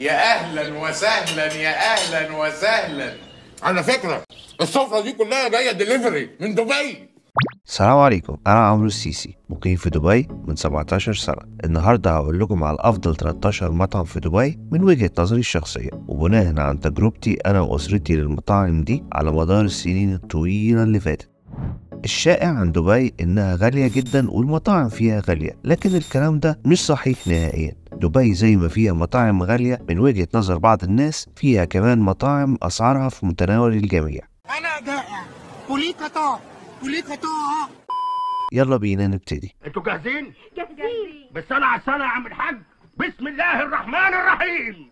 يا اهلا وسهلا يا اهلا وسهلا على فكره السفره دي كلها جايه دليفري من دبي السلام عليكم انا عمرو السيسي مقيم في دبي من 17 سنه النهارده هقول لكم على افضل 13 مطعم في دبي من وجهه نظري الشخصيه وبناء عن تجربتي انا واسرتي للمطاعم دي على مدار السنين الطويله اللي فاتت الشائع عن دبي انها غاليه جدا والمطاعم فيها غاليه لكن الكلام ده مش صحيح نهائيا دبي زي ما فيها مطاعم غالية من وجهة نظر بعض الناس فيها كمان مطاعم أسعارها في متناول الجميع أنا يلا بينا نبتدي انتوا جاهزين؟ جاهزين بس انا عسانة يا عم الحاج بسم الله الرحمن الرحيم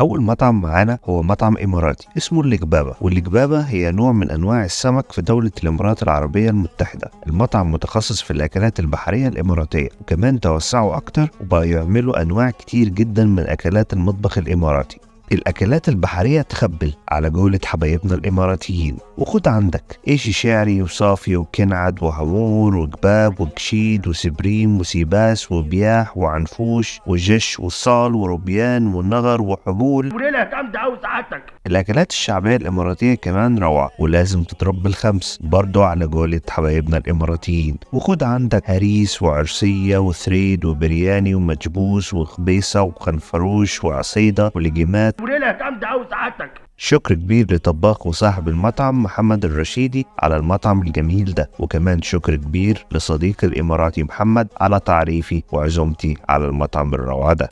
أول مطعم معانا هو مطعم إماراتي اسمه الجبابة والجبابة هي نوع من أنواع السمك في دولة الإمارات العربية المتحدة المطعم متخصص في الأكلات البحرية الإماراتية وكمان توسعوا أكتر وبقوا يعملوا أنواع كتير جدا من أكلات المطبخ الإماراتي الأكلات البحرية تخبل على جولة حبايبنا الإماراتيين وخد عندك إيش شعري وصافي وكنعد وهامور وكباب وكشيد وسبريم وسيباس وبياح وعنفوش وجش وصال وربيان ونغر وحبول وليلة جامدة أوي ساعتك الأكلات الشعبية الإماراتية كمان روعة ولازم تتربى الخمس برضو على جولة حبايبنا الإماراتيين وخد عندك هريس وعرسية وثريد وبرياني ومجبوس وخبيصة وخنفروش وعصيدة ولجيمات والليله جامده قوي سعادتك شكر كبير لطباخ وصاحب المطعم محمد الرشيدي على المطعم الجميل ده وكمان شكر كبير لصديقي الاماراتي محمد على تعريفي وعزومتي على المطعم الروعه ده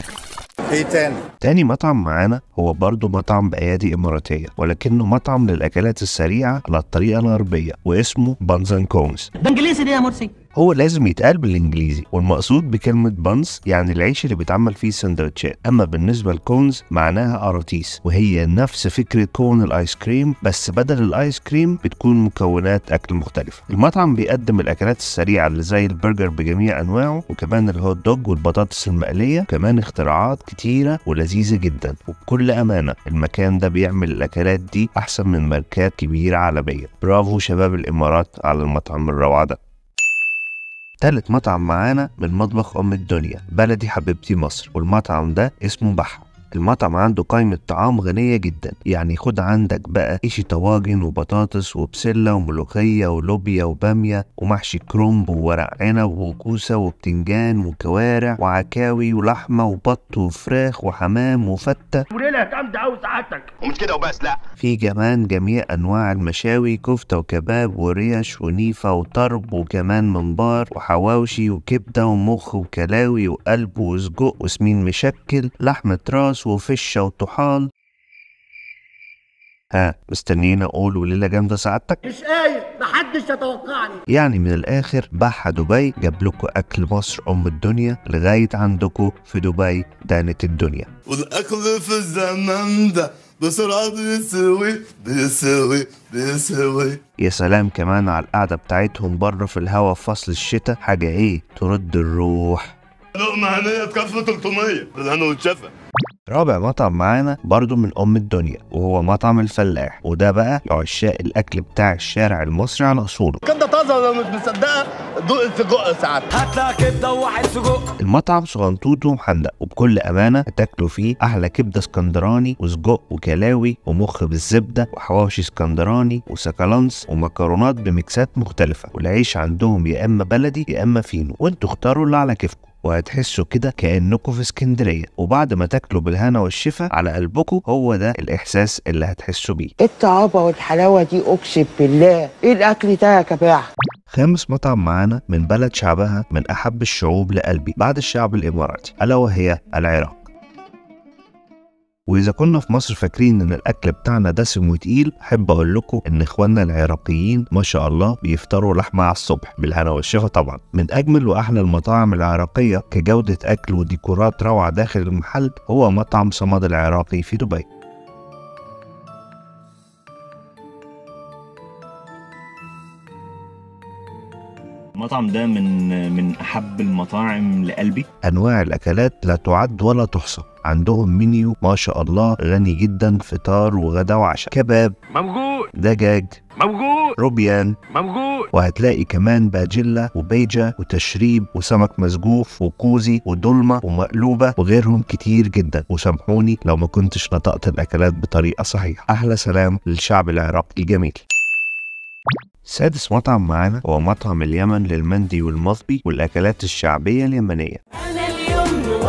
ايه تاني؟ تاني مطعم معانا هو برضه مطعم بأيادي إماراتية ولكنه مطعم للأكلات السريعة على الطريقة الغربية واسمه بانزان كونز ده انجليزي دي يا مرسي هو لازم يتقال بالانجليزي والمقصود بكلمه بانس يعني العيش اللي بيتعمل فيه السندوتشات اما بالنسبه لكونز معناها اراتيس وهي نفس فكره كون الايس كريم بس بدل الايس كريم بتكون مكونات اكل مختلفه المطعم بيقدم الاكلات السريعه اللي زي البرجر بجميع انواعه وكمان الهوت دوج والبطاطس المقليه وكمان اختراعات كتيره ولذيذه جدا وبكل امانه المكان ده بيعمل الاكلات دي احسن من ماركات كبيره عالميه برافو شباب الامارات على المطعم الروعه ده تالت مطعم معانا من مطبخ أم الدنيا بلدي حبيبتي مصر والمطعم ده اسمه بحة المطعم عنده قائمة طعام غنية جدا يعني خد عندك بقى ايشي طواجن وبطاطس وبسلة وملوخية ولوبيا وبامية ومحشي كرومب وورق عنب وكوسة وبتنجان وكوارع وعكاوي ولحمة وبط وفراخ وحمام وفتة وليلة جامدة أوي ساعتك ومش كده وبس لا في كمان جميع أنواع المشاوي كفتة وكباب وريش ونيفة وطرب وكمان منبار وحواوشي وكبدة ومخ وكلاوي وقلب وسجق وسمين مشكل لحمة راس وبطاطس وفشة وطحال ها مستنيين اقول وليله جامده سعادتك مش قايل محدش يتوقعني يعني من الاخر بحة دبي جاب لكم اكل مصر ام الدنيا لغايه عندكم في دبي دانت الدنيا والاكل في الزمان ده بسرعة بيسوي بيسوي بيسوي يا سلام كمان على القعدة بتاعتهم بره في الهوا في فصل الشتاء حاجة ايه ترد الروح لقمة هنيه في كف 300 بالهنا والشفا رابع مطعم معانا برضه من ام الدنيا وهو مطعم الفلاح وده بقى لعشاق الاكل بتاع الشارع المصري على اصوله كبده طازه لو مش مصدقه دوق السجق ساعات هات لها كبده وواحد سجق المطعم صغنطوط ومحندق وبكل امانه هتاكلوا فيه احلى كبده اسكندراني وسجق وكلاوي ومخ بالزبده وحواوشي اسكندراني وسكالانس ومكرونات بميكسات مختلفه والعيش عندهم يا اما بلدي يا اما فينو وانتوا اختاروا اللي على كيفكم وهتحسوا كده كانكم في اسكندريه وبعد ما تاكلوا بالهنا والشفا على قلبكم هو ده الاحساس اللي هتحسوا بيه الطعابه والحلاوه دي اقسم بالله ايه الاكل ده يا جماعه خامس مطعم معانا من بلد شعبها من احب الشعوب لقلبي بعد الشعب الاماراتي الا وهي العراق واذا كنا في مصر فاكرين ان الاكل بتاعنا دسم وتقيل احب اقول لكم ان اخواننا العراقيين ما شاء الله بيفطروا لحمه على الصبح بالهنا والشفا طبعا من اجمل واحلى المطاعم العراقيه كجوده اكل وديكورات روعه داخل المحل هو مطعم صمد العراقي في دبي المطعم ده من من احب المطاعم لقلبي انواع الاكلات لا تعد ولا تحصى عندهم منيو ما شاء الله غني جدا فطار وغدا وعشاء كباب موجود دجاج موجود روبيان موجود وهتلاقي كمان باجيلا وبيجا وتشريب وسمك مسجوف وكوزي ودولمه ومقلوبه وغيرهم كتير جدا وسامحوني لو ما كنتش نطقت الاكلات بطريقه صحيحه احلى سلام للشعب العراقي الجميل سادس مطعم معانا هو مطعم اليمن للمندي والمصبي والأكلات الشعبية اليمنية أنا اليوم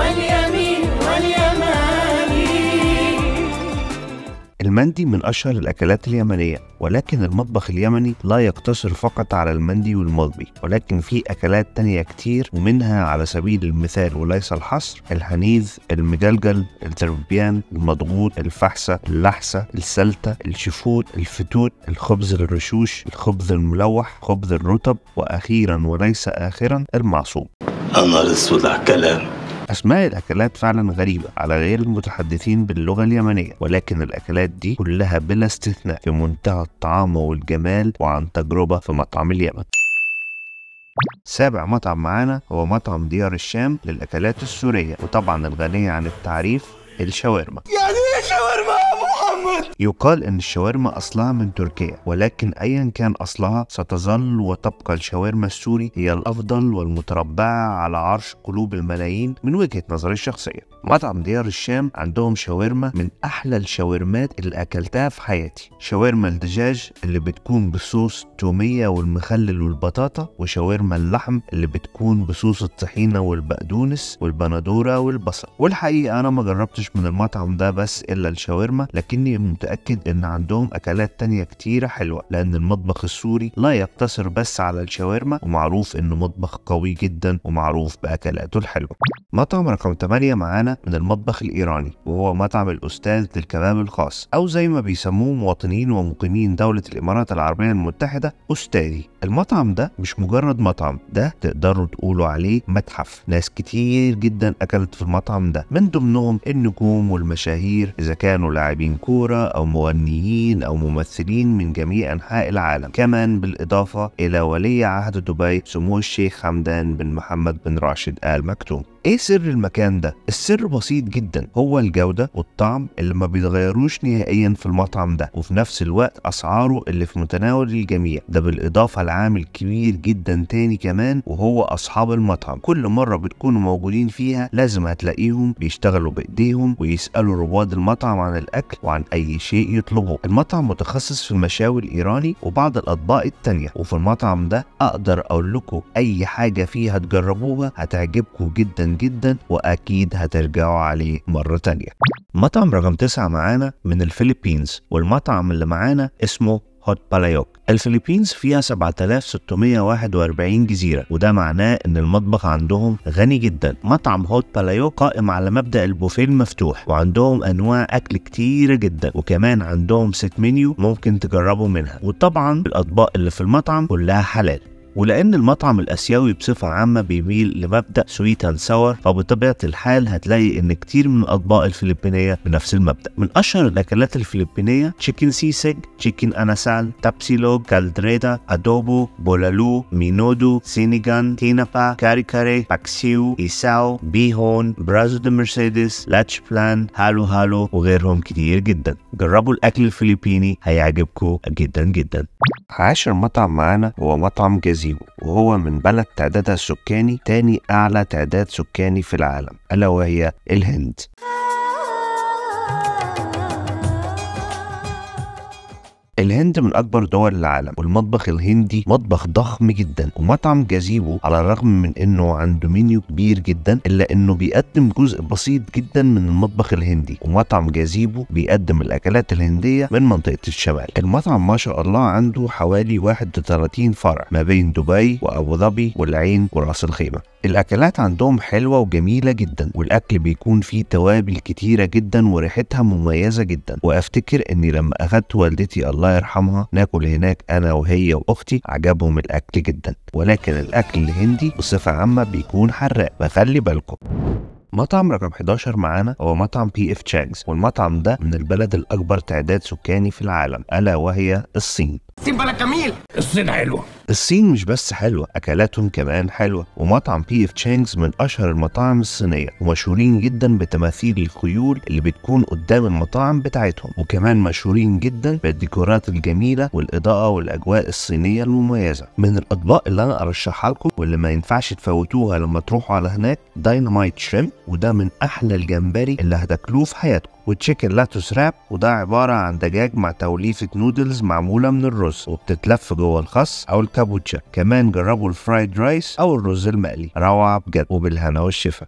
المندي من أشهر الأكلات اليمنية ولكن المطبخ اليمني لا يقتصر فقط على المندي والمضبي ولكن في أكلات تانية كتير ومنها على سبيل المثال وليس الحصر الهنيذ المجلجل التربيان المضغوط الفحسة اللحسة السلتة الشفوت الفتوت الخبز الرشوش الخبز الملوح خبز الرطب وأخيرا وليس آخرا المعصوب أنا لسه على الكلام أسماء الأكلات فعلا غريبة على غير المتحدثين باللغة اليمنية ولكن الأكلات دي كلها بلا استثناء في منتهى الطعام والجمال وعن تجربة في مطعم اليمن سابع مطعم معانا هو مطعم ديار الشام للأكلات السورية وطبعا الغنية عن التعريف الشاورما يعني يقال أن الشاورما أصلها من تركيا ولكن أيا كان أصلها ستظل وتبقى الشاورما السوري هي الأفضل والمتربعة على عرش قلوب الملايين من وجهة نظري الشخصية مطعم ديار الشام عندهم شاورما من احلى الشاورمات اللي اكلتها في حياتي شاورما الدجاج اللي بتكون بصوص التومية والمخلل والبطاطا وشاورما اللحم اللي بتكون بصوص الطحينه والبقدونس والبندوره والبصل والحقيقه انا ما جربتش من المطعم ده بس الا الشاورما لكني متاكد ان عندهم اكلات تانية كتيره حلوه لان المطبخ السوري لا يقتصر بس على الشاورما ومعروف انه مطبخ قوي جدا ومعروف باكلاته الحلوه مطعم رقم 8 معانا من المطبخ الإيراني وهو مطعم الأستاذ للكباب الخاص أو زي ما بيسموه مواطنين ومقيمين دولة الإمارات العربية المتحدة أستاذي المطعم ده مش مجرد مطعم ده تقدروا تقولوا عليه متحف ناس كتير جدا أكلت في المطعم ده من ضمنهم النجوم والمشاهير إذا كانوا لاعبين كورة أو مغنيين أو ممثلين من جميع أنحاء العالم كمان بالإضافة إلى ولي عهد دبي سمو الشيخ حمدان بن محمد بن راشد آل مكتوم ايه سر المكان ده؟ السر بسيط جدا هو الجودة والطعم اللي ما بيتغيروش نهائيا في المطعم ده وفي نفس الوقت اسعاره اللي في متناول الجميع ده بالاضافة لعامل كبير جدا تاني كمان وهو اصحاب المطعم كل مرة بتكونوا موجودين فيها لازم هتلاقيهم بيشتغلوا بايديهم ويسألوا رواد المطعم عن الاكل وعن اي شيء يطلبوه المطعم متخصص في المشاوي الايراني وبعض الاطباق التانية وفي المطعم ده اقدر اقول لكم اي حاجة فيها تجربوها هتعجبكم جدا جدا واكيد هترجعوا عليه مره تانية مطعم رقم تسعة معانا من الفلبينز والمطعم اللي معانا اسمه هوت بالايوك الفلبينز فيها 7641 جزيرة وده معناه ان المطبخ عندهم غني جدا مطعم هوت بالايوك قائم على مبدأ البوفيه المفتوح وعندهم انواع اكل كتيرة جدا وكمان عندهم ست منيو ممكن تجربوا منها وطبعا الاطباق اللي في المطعم كلها حلال ولأن المطعم الآسيوي بصفة عامة بيميل لمبدأ سويت أند ساور فبطبيعة الحال هتلاقي إن كتير من الأطباق الفلبينية بنفس المبدأ من أشهر الأكلات الفلبينية تشيكن سيسج تشيكن أناسال تابسيلو كالدريدا أدوبو بولالو مينودو سينيغان تينابا كاريكاري باكسيو إيساو بيهون برازو دي مرسيدس لاتش بلان هالو هالو وغيرهم كتير جدا جربوا الأكل الفلبيني هيعجبكم جدا جدا عاشر مطعم معانا هو مطعم جازيبو وهو من بلد تعدادها السكاني تاني أعلى تعداد سكاني في العالم ألا وهي الهند الهند من أكبر دول العالم والمطبخ الهندي مطبخ ضخم جدا ومطعم جازيبو على الرغم من إنه عنده منيو كبير جدا إلا إنه بيقدم جزء بسيط جدا من المطبخ الهندي ومطعم جازيبو بيقدم الأكلات الهندية من منطقة الشمال المطعم ما شاء الله عنده حوالي 31 فرع ما بين دبي وأبو ظبي والعين ورأس الخيمة الأكلات عندهم حلوة وجميلة جدا والأكل بيكون فيه توابل كتيرة جدا وريحتها مميزة جدا وأفتكر إني لما اخذت والدتي الله الله يرحمها ناكل هناك انا وهي واختي عجبهم الاكل جدا ولكن الاكل الهندي بصفه عامه بيكون حراق فخلي بالكم مطعم رقم 11 معانا هو مطعم بي اف تشانجز والمطعم ده من البلد الاكبر تعداد سكاني في العالم الا وهي الصين الصين بلد جميل الصين حلوه الصين مش بس حلوة أكلاتهم كمان حلوة ومطعم بي اف تشانجز من أشهر المطاعم الصينية ومشهورين جدا بتماثيل الخيول اللي بتكون قدام المطاعم بتاعتهم وكمان مشهورين جدا بالديكورات الجميلة والإضاءة والأجواء الصينية المميزة من الأطباق اللي أنا أرشحها لكم واللي ما ينفعش تفوتوها لما تروحوا على هناك داينامايت شريم وده من أحلى الجمبري اللي هتاكلوه في حياتكم وتشيكن لاتوس راب وده عبارة عن دجاج مع توليفة نودلز معمولة من الرز وبتتلف جوه الخس أو الكابوتشا كمان جربوا الفرايد رايس أو الرز المقلي روعة بجد وبالهنا والشفا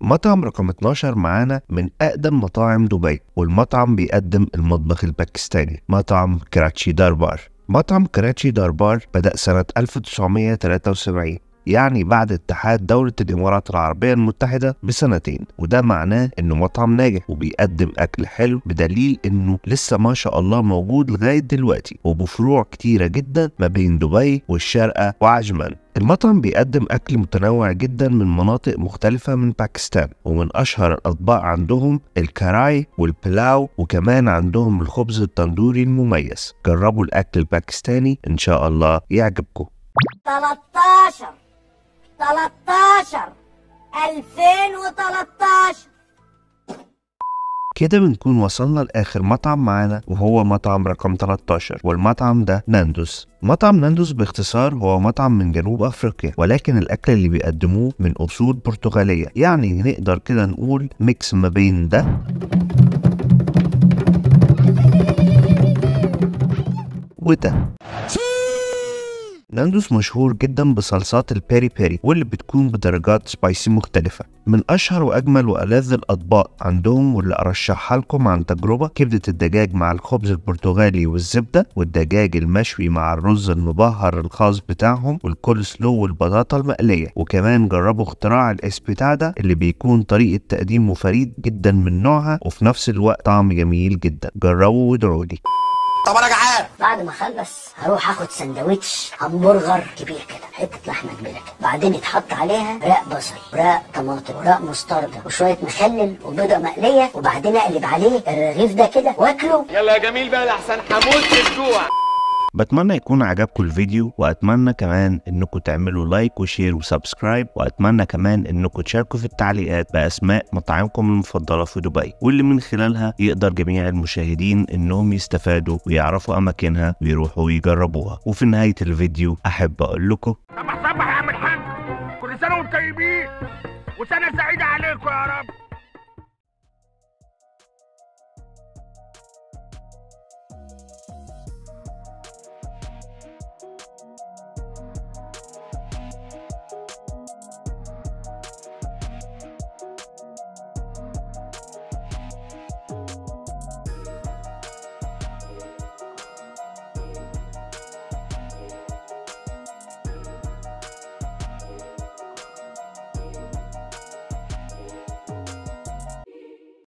مطعم رقم 12 معانا من أقدم مطاعم دبي والمطعم بيقدم المطبخ الباكستاني مطعم كراتشي داربار مطعم كراتشي داربار بدأ سنة 1973 يعني بعد اتحاد دولة الإمارات العربية المتحدة بسنتين وده معناه إنه مطعم ناجح وبيقدم أكل حلو بدليل إنه لسه ما شاء الله موجود لغاية دلوقتي وبفروع كتيرة جدا ما بين دبي والشارقة وعجمان المطعم بيقدم أكل متنوع جدا من مناطق مختلفة من باكستان ومن أشهر الأطباق عندهم الكراي والبلاو وكمان عندهم الخبز التندوري المميز جربوا الأكل الباكستاني إن شاء الله يعجبكم 13 13 2013 كده بنكون وصلنا لآخر مطعم معانا وهو مطعم رقم 13 والمطعم ده ناندوس مطعم ناندوس باختصار هو مطعم من جنوب أفريقيا ولكن الأكل اللي بيقدموه من أصول برتغالية يعني نقدر كده نقول ميكس ما بين ده وده لاندوس مشهور جدا بصلصات البيري بيري واللي بتكون بدرجات سبايسي مختلفة من أشهر وأجمل وألذ الأطباق عندهم واللي أرشحها لكم عن تجربة كبدة الدجاج مع الخبز البرتغالي والزبدة والدجاج المشوي مع الرز المبهر الخاص بتاعهم والكول سلو والبطاطا المقلية وكمان جربوا اختراع ده اللي بيكون طريقة تقديمه فريد جدا من نوعها وفي نفس الوقت طعم جميل جدا جربوا وادعوا لي طب أنا جعان بعد ما اخلص هروح اخد سندوتش همبرجر كبير كده حته لحمه كبيره كده بعدين يتحط عليها رق بصل ورق طماطم ورق مستردة وشويه مخلل وبيضه مقليه وبعدين اقلب عليه الرغيف ده كده واكله يلا يا جميل بقى لحسن هموت الجوع بتمنى يكون عجبكم الفيديو واتمنى كمان انكم تعملوا لايك وشير وسبسكرايب واتمنى كمان انكم تشاركوا في التعليقات باسماء مطاعمكم المفضله في دبي واللي من خلالها يقدر جميع المشاهدين انهم يستفادوا ويعرفوا اماكنها ويروحوا ويجربوها وفي نهايه الفيديو احب اقول لكم صباح صباح يا عم الحاج كل سنه وانتم طيبين وسنه سعيده عليكم يا رب